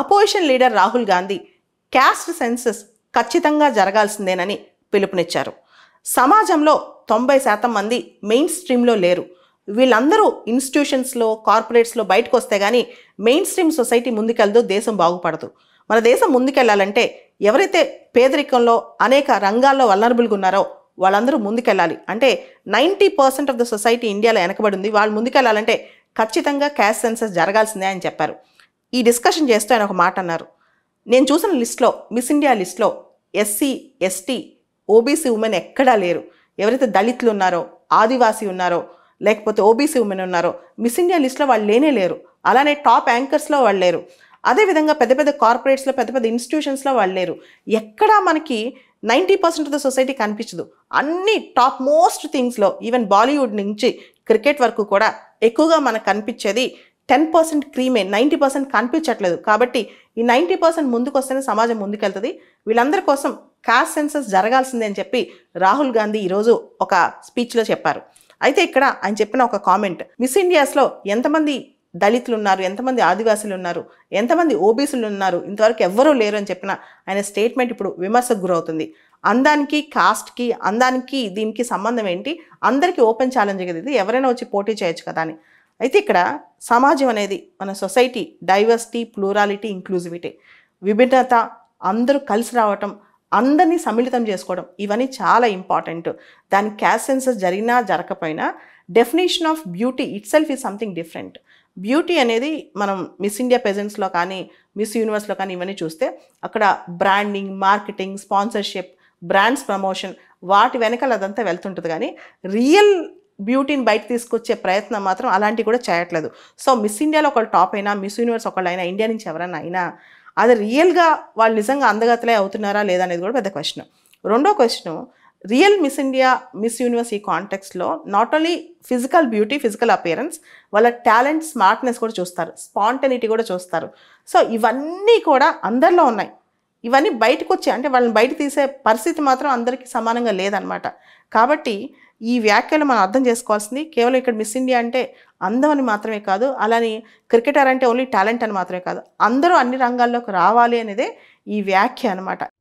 opposition leader Rahul Gandhi caste census ఖచ్చితంగా జరగాల్సిందేనని పిలుపునిచ్చారు సమాజంలో తొంభై శాతం మంది మెయిన్ స్ట్రీమ్లో లేరు వీళ్ళందరూ ఇన్స్టిట్యూషన్స్లో కార్పొరేట్స్లో బయటకు వస్తే కానీ మెయిన్ స్ట్రీమ్ సొసైటీ ముందుకెళ్దో దేశం బాగుపడదు మన దేశం ముందుకెళ్లాలంటే ఎవరైతే పేదరికంలో అనేక రంగాల్లో వల్నరబుల్గా ఉన్నారో వాళ్ళందరూ ముందుకెళ్ళాలి అంటే ninety percent of the society ఇండియాలో వెనకబడి ఉంది వాళ్ళు ముందుకెళ్ళాలంటే ఖచ్చితంగా క్యాష్ సెన్సస్ జరగాల్సిందే అని చెప్పారు ఈ డిస్కషన్ చేస్తూ ఆయన ఒక మాట అన్నారు నేను చూసిన లిస్ట్లో మిస్ ఇండియా లిస్ట్లో ఎస్సీ ఎస్టీ ఓబీసీ ఉమెన్ ఎక్కడా లేరు ఎవరైతే దళితులు ఉన్నారో ఆదివాసీ ఉన్నారో లేకపోతే ఓబీసీ ఉమెన్ ఉన్నారో మిస్ ఇండియా లిస్ట్లో వాళ్ళు లేనే లేరు అలానే టాప్ యాంకర్స్లో వాళ్ళు లేరు అదేవిధంగా పెద్ద పెద్ద కార్పొరేట్స్లో పెద్ద పెద్ద ఇన్స్టిట్యూషన్స్లో వాళ్ళు లేరు ఎక్కడా మనకి ninety percent of the society కనిపించదు అన్ని టాప్ మోస్ట్ థింగ్స్లో ఈవెన్ బాలీవుడ్ నుంచి క్రికెట్ వరకు కూడా ఎక్కువగా మనకు కనిపించేది టెన్ పర్సెంట్ క్రీమే నైంటీ పర్సెంట్ కనిపించట్లేదు కాబట్టి ఈ నైంటీ పర్సెంట్ ముందుకు వస్తేనే సమాజం ముందుకెళ్తుంది వీళ్ళందరి కోసం కాస్ట్ సెన్సస్ జరగాల్సిందే అని చెప్పి రాహుల్ గాంధీ ఈరోజు ఒక స్పీచ్లో చెప్పారు అయితే ఇక్కడ ఆయన చెప్పిన ఒక కామెంట్ మిస్ ఇండియాస్లో ఎంతమంది దళితులు ఉన్నారు ఎంతమంది ఆదివాసులు ఉన్నారు ఎంతమంది ఓబీసీలు ఉన్నారు ఇంతవరకు ఎవ్వరూ లేరు అని చెప్పిన ఆయన స్టేట్మెంట్ ఇప్పుడు విమర్శకు గురవుతుంది అందానికి కాస్ట్కి అందానికి దీనికి సంబంధం ఏంటి అందరికీ ఓపెన్ ఛాలెంజ్ కదా ఇది ఎవరైనా వచ్చి పోటీ చేయొచ్చు కదా అని అయితే ఇక్కడ సమాజం అనేది మన సొసైటీ డైవర్సిటీ ప్లూరాలిటీ ఇంక్లూజివిటీ విభిన్నత అందరూ కలిసి రావటం అందరినీ సమ్మిళితం చేసుకోవడం ఇవన్నీ చాలా ఇంపార్టెంట్ దాని క్యాస్ సెన్సెస్ జరిగినా జరగకపోయినా definition of beauty itself is something different beauty అనేది మనం మిస్ ఇండియా ప్రెజెన్స్లో కానీ మిస్ యూనివర్స్లో కానీ ఇవన్నీ చూస్తే అక్కడ branding marketing sponsorship brands promotion వాటి వెనకాల అదంతా వెళ్తుంటుంది కానీ రియల్ బ్యూటీని బయట తీసుకొచ్చే ప్రయత్నం మాత్రం అలాంటివి కూడా చేయట్లేదు సో మిస్ ఇండియాలో ఒకళ్ళు టాప్ అయినా మిస్ యూనివర్స్ ఒకళ్ళైనా ఇండియా నుంచి ఎవరైనా అయినా అది రియల్గా వాళ్ళు నిజంగా అందగతలే అవుతున్నారా లేదా అనేది కూడా పెద్ద క్వశ్చన్ రెండో question real miss India miss universe ఈ కాంటెక్స్లో not only physical beauty physical appearance వాళ్ళ టాలెంట్ స్మార్ట్నెస్ కూడా చూస్తారు స్పాంటనిటీ కూడా చూస్తారు సో ఇవన్నీ కూడా అందరిలో ఉన్నాయి ఇవన్నీ బయటకు వచ్చాయి అంటే వాళ్ళని బయట తీసే పరిస్థితి మాత్రం అందరికీ సమానంగా లేదనమాట కాబట్టి ఈ వ్యాఖ్యలు మనం అర్థం చేసుకోవాల్సింది కేవలం ఇక్కడ మిస్ ఇండియా అంటే అందం అని మాత్రమే కాదు అలాని క్రికెటర్ అంటే ఓన్లీ టాలెంట్ అని మాత్రమే కాదు అందరూ అన్ని రంగాల్లోకి రావాలి అనేదే ఈ వ్యాఖ్య అనమాట